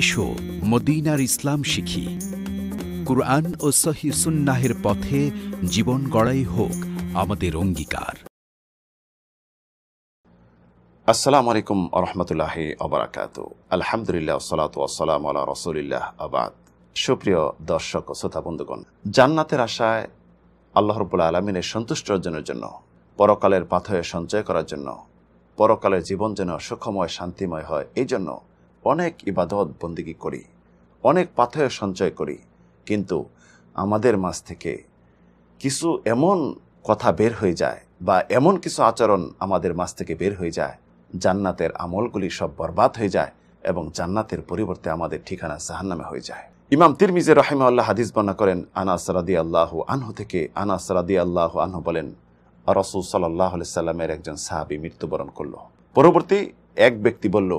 এসো মদিনার ইসলাম শিখি কুরআন ও সহি সুন্নাহের পথে জীবন গড়াই হোক আমাদের অঙ্গীকার আসসালামু আলাইকুম আরহামতুল্লাহ আবরাকাত আলহামদুলিল্লাহ সালাত ওয়াসালাম আল্লাহ রসুলিল্লাহ আবাদ সুপ্রিয় দর্শক ও শ্রোতা বন্ধুগণ জান্নাতের আশায় আল্লাহ রবুল্লা আলমিনের সন্তুষ্ট অর্জনের জন্য পরকালের পাথরে সঞ্চয় করার জন্য পরকালের জীবন যেন সুখময় শান্তিময় হয় এই জন্য অনেক ইবাদত বন্দিগি করি অনেক পাথরের সঞ্চয় করি কিন্তু আমাদের মাছ থেকে কিছু এমন কথা বের হয়ে যায় বা এমন কিছু আচরণ আমাদের মাছ থেকে বের হয়ে যায় জান্নাতের আমলগুলি সব বরবাদ হয়ে যায় এবং জান্নাতের পরিবর্তে আমাদের ঠিকানা জাহান্নামে হয়ে যায় ইমাম তিরমিজে আল্লাহ হাদিস বর্ণনা করেন আনাস রাদি আল্লাহ আনহু থেকে আনাস রাদি আল্লাহ আনহু বলেন রসুল সাল্লাহ সাল্লামের একজন সাহাবি মৃত্যুবরণ করল পরবর্তী এক ব্যক্তি বলল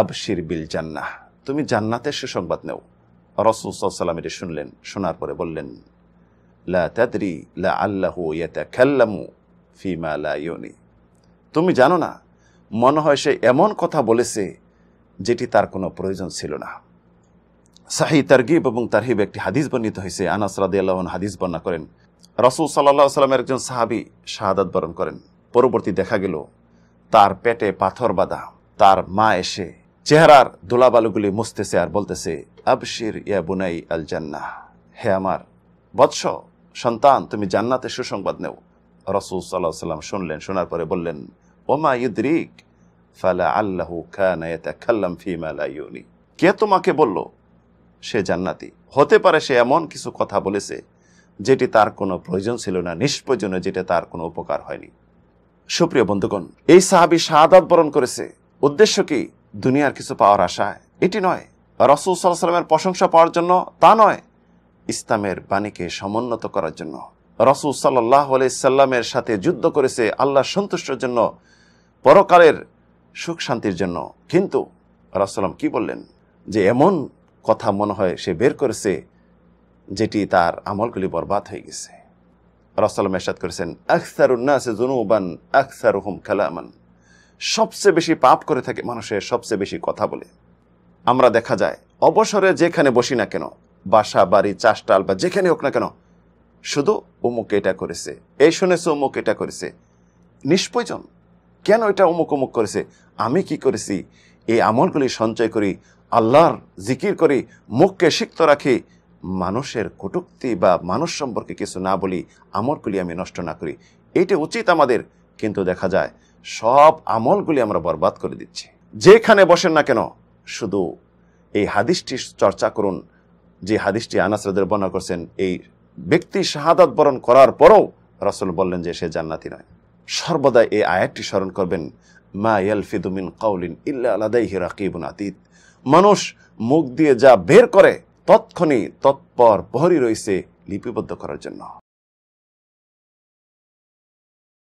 আবশির বিল জান্নাহ তুমি জান্নাতের সুসংবাদ নেও রসুল সাল্লাম এটি শুনলেন শোনার পরে বললেন লা তাদরি লা আল্লাহু ইয়াতা খেল্লামু ফিমা লা ইউনি তুমি জানো না মনে হয় সে এমন কথা বলেছে যেটি তার কোনো প্রয়োজন ছিল না সাহি তারগিব এবং তারহিব একটি হাদিস বর্ণিত হয়েছে আনাস রাদিয়াল্লাহন হাদিস বর্ণনা করেন রসুল সাল্লাহ সাল্লামের একজন সাহাবি শাহাদাত বরণ করেন পরবর্তী দেখা গেল তার পেটে পাথর বাঁধা তার মা এসে চেহারার দোলাবালুগুলি মুছতেছে আর বলতেছে আবশির ইয়া বুনাই আল জান্নাহ হে আমার বৎস সন্তান তুমি জান্নাতে সুসংবাদ নেও রসুল সাল্লাহ সাল্লাম শুনলেন শোনার পরে বললেন ওমা ইউদ্রিক ফালা আল্লাহ খান্লাম ফিমালা ইউনি কে তোমাকে বলল সে জান্নাতি হতে পারে সে এমন কিছু কথা বলেছে যেটি তার কোনো প্রয়োজন ছিল না নিষ্প্রয়োজনে যেটা তার কোনো উপকার হয়নি সুপ্রিয় বন্ধুগণ এই সাহাবি শাহাদ বরণ করেছে উদ্দেশ্য কি দুনিয়ার কিছু পাওয়ার আশায় এটি নয় রসুল সাল্লাহ সাল্লামের প্রশংসা পাওয়ার জন্য তা নয় ইসলামের বাণীকে সমুন্নত করার জন্য রসুল সাল্লাহ আলাইসাল্লামের সাথে যুদ্ধ করেছে আল্লাহ সন্তুষ্টের জন্য পরকালের সুখ শান্তির জন্য কিন্তু রসলাম কি বললেন যে এমন কথা মনে হয় সে বের করেছে যেটি তার আমলগুলি বরবাদ হয়ে গেছে রসলাম এরশাদ করেছেন আখসারুন্না সে জুনুবান আখসারুহুম খালামান সবচেয়ে বেশি পাপ করে থাকে মানুষের সবচেয়ে বেশি কথা বলে আমরা দেখা যায় অবসরে যেখানে বসি না কেন বাসা বাড়ি চাষটাল বা যেখানে হোক না কেন শুধু অমুক এটা করেছে এই শুনেছে অমুক এটা করেছে নিষ্প্রয়োজন কেন এটা অমুক অমুক করেছে আমি কি করেছি এই আমলগুলি সঞ্চয় করি আল্লাহর জিকির করি মুখকে সিক্ত রাখি মানুষের কটুক্তি বা মানুষ সম্পর্কে কিছু না বলি আমলগুলি আমি নষ্ট না করি এটা উচিত আমাদের কিন্তু দেখা যায় সব আমলগুলি আমরা বরবাদ করে দিচ্ছি যেখানে বসেন না কেন শুধু এই হাদিসটি চর্চা করুন যে হাদিসটি আনাসরদের বর্ণনা করছেন এই ব্যক্তি শাহাদাত বরণ করার পরও রাসুল বললেন যে সে জান্নাতি নয় সর্বদা এই আয়াতটি স্মরণ করবেন মা ফিদুমিন কাউলিন ইল্লা হিরা কিবুন আতীত মানুষ মুখ দিয়ে যা বের করে তৎক্ষণি তৎপর পহরি রয়েছে লিপিবদ্ধ করার জন্য